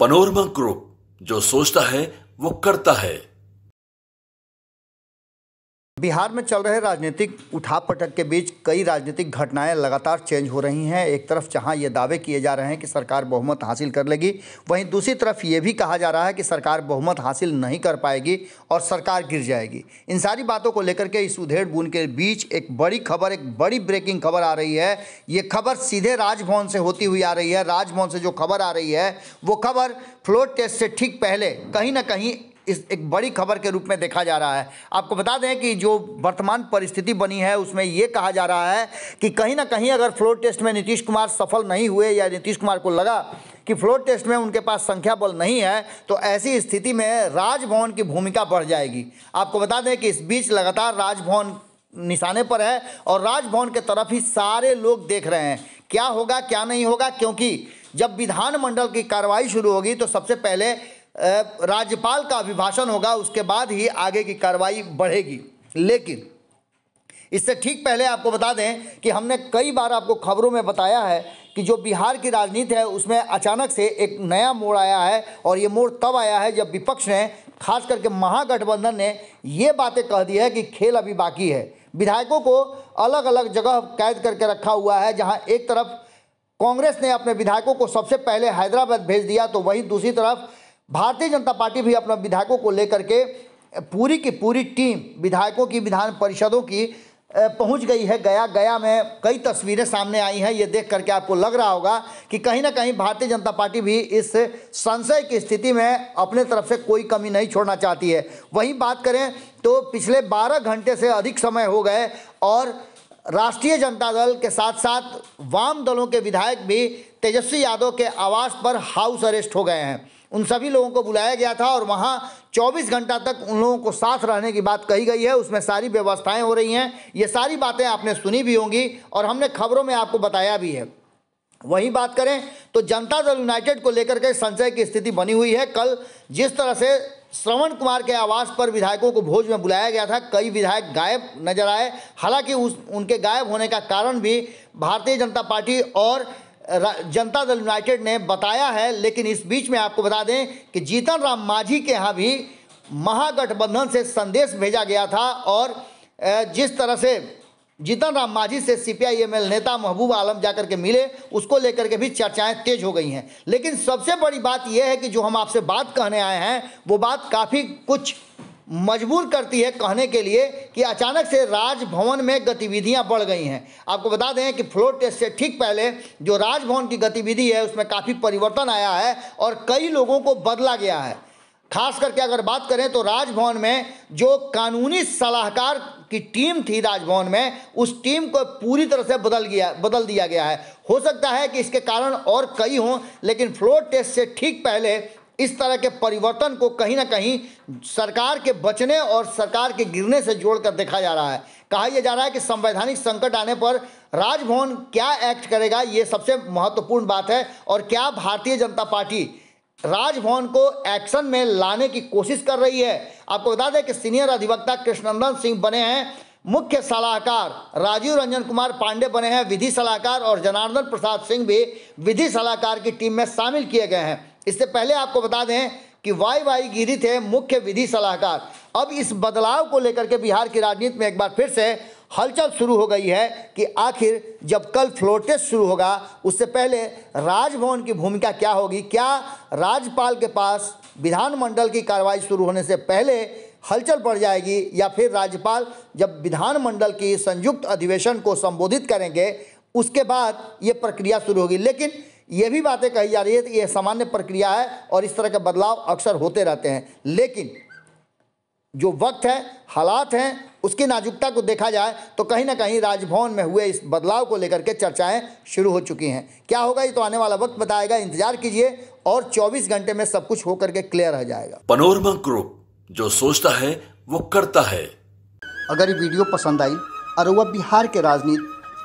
panorama group जो सोचता है वो करता है बिहार में चल रहे राजनीतिक उठापटक के बीच कई राजनीतिक घटनाएं लगातार चेंज हो रही हैं एक तरफ जहां ये दावे किए जा रहे हैं कि सरकार बहुमत हासिल कर लेगी वहीं दूसरी तरफ ये भी कहा जा रहा है कि सरकार बहुमत हासिल नहीं कर पाएगी और सरकार गिर जाएगी इन सारी बातों को लेकर के इस उधेड़ बूंद के बीच एक बड़ी खबर एक बड़ी ब्रेकिंग खबर आ रही है ये खबर सीधे राजभवन से होती हुई आ रही है राजभवन से जो खबर आ रही है वो खबर फ्लोर टेस्ट से ठीक पहले कहीं ना कहीं इस एक बड़ी खबर के रूप में देखा जा रहा है आपको बता दें कि जो वर्तमान परिस्थिति बनी है उसमें यह कहा जा रहा है कि कहीं ना कहीं अगर फ्लोर टेस्ट में नीतीश कुमार सफल नहीं हुए या नीतीश कुमार को लगा कि फ्लोर टेस्ट में उनके पास संख्या बल नहीं है तो ऐसी स्थिति में राजभवन की भूमिका बढ़ जाएगी आपको बता दें कि इस बीच लगातार राजभवन निशाने पर है और राजभवन के तरफ ही सारे लोग देख रहे हैं क्या होगा क्या नहीं होगा क्योंकि जब विधानमंडल की कार्रवाई शुरू होगी तो सबसे पहले राज्यपाल का अभिभाषण होगा उसके बाद ही आगे की कार्रवाई बढ़ेगी लेकिन इससे ठीक पहले आपको बता दें कि हमने कई बार आपको खबरों में बताया है कि जो बिहार की राजनीति है उसमें अचानक से एक नया मोड़ आया है और ये मोड़ तब आया है जब विपक्ष ने खास करके महागठबंधन ने ये बातें कह दी है कि खेल अभी बाकी है विधायकों को अलग अलग जगह कैद करके रखा हुआ है जहाँ एक तरफ कांग्रेस ने अपने विधायकों को सबसे पहले हैदराबाद भेज दिया तो वहीं दूसरी तरफ भारतीय जनता पार्टी भी अपने विधायकों को लेकर के पूरी की पूरी टीम विधायकों की विधान परिषदों की पहुंच गई है गया गया में कई तस्वीरें सामने आई हैं ये देख करके आपको लग रहा होगा कि कहीं ना कहीं भारतीय जनता पार्टी भी इस संशय की स्थिति में अपने तरफ से कोई कमी नहीं छोड़ना चाहती है वहीं बात करें तो पिछले 12 घंटे से अधिक समय हो गए और राष्ट्रीय जनता दल के साथ साथ वाम दलों के विधायक भी तेजस्वी यादव के आवास पर हाउस अरेस्ट हो गए हैं उन सभी लोगों को बुलाया गया था और वहाँ 24 घंटा तक उन लोगों को साथ रहने की बात कही गई है उसमें सारी व्यवस्थाएं हो रही हैं ये सारी बातें आपने सुनी भी होंगी और हमने खबरों में आपको बताया भी है वही बात करें तो जनता दल यूनाइटेड को लेकर के संशय की स्थिति बनी हुई है कल जिस तरह से श्रवण कुमार के आवास पर विधायकों को भोज में बुलाया गया था कई विधायक गायब नजर आए हालांकि उस उनके गायब होने का कारण भी भारतीय जनता पार्टी और जनता दल यूनाइटेड ने बताया है लेकिन इस बीच में आपको बता दें कि जीतन राम मांझी के यहाँ भी महागठबंधन से संदेश भेजा गया था और जिस तरह से जीतन राम मांझी से सीपीआईएमएल नेता महबूब आलम जाकर के मिले उसको लेकर के भी चर्चाएं तेज हो गई हैं लेकिन सबसे बड़ी बात यह है कि जो हम आपसे बात कहने आए हैं वो बात काफ़ी कुछ मजबूर करती है कहने के लिए कि अचानक से राजभवन में गतिविधियां बढ़ गई हैं आपको बता दें कि फ्लोर टेस्ट से ठीक पहले जो राजभवन की गतिविधि है उसमें काफ़ी परिवर्तन आया है और कई लोगों को बदला गया है खास करके अगर बात करें तो राजभवन में जो कानूनी सलाहकार की टीम थी राजभवन में उस टीम को पूरी तरह से बदल गया बदल दिया गया है हो सकता है कि इसके कारण और कई हों लेकिन फ्लोर टेस्ट से ठीक पहले इस तरह के परिवर्तन को कहीं ना कहीं सरकार के बचने और सरकार के गिरने से जोड़कर देखा जा रहा है कहा यह जा रहा है कि संवैधानिक संकट आने पर राजभवन क्या एक्ट करेगा ये सबसे महत्वपूर्ण बात है और क्या भारतीय जनता पार्टी राजभवन को एक्शन में लाने की कोशिश कर रही है आपको बता दें कि सीनियर अधिवक्ता कृष्णनंदन सिंह बने हैं मुख्य सलाहकार राजीव रंजन कुमार पांडे बने हैं विधि सलाहकार और जनार्दन प्रसाद सिंह भी विधि सलाहकार की टीम में शामिल किए गए हैं इससे पहले आपको बता दें कि वाई वाई गिरी थे मुख्य विधि सलाहकार अब इस बदलाव को लेकर के बिहार की राजनीति में एक बार फिर से हलचल शुरू हो गई है कि आखिर जब कल फ्लोर टेस्ट शुरू होगा उससे पहले राजभवन की भूमिका क्या होगी क्या राज्यपाल के पास विधानमंडल की कार्रवाई शुरू होने से पहले हलचल पड़ जाएगी या फिर राज्यपाल जब विधानमंडल की संयुक्त अधिवेशन को संबोधित करेंगे उसके बाद ये प्रक्रिया शुरू होगी लेकिन ये भी बातें कही जा रही है ये सामान्य प्रक्रिया है और इस तरह के बदलाव अक्सर होते रहते हैं लेकिन जो वक्त है हालात हैं उसकी नाजुकता को देखा जाए तो कहीं ना कहीं राजभवन में हुए इस बदलाव को लेकर के चर्चाएं शुरू हो चुकी हैं क्या होगा ये तो आने वाला वक्त बताएगा इंतजार कीजिए और 24 घंटे में सब कुछ होकर के क्लियर हो जाएगा पनोरमा ग्रुप जो सोचता है वो करता है अगर ये वीडियो पसंद आई और वह बिहार के राजनीति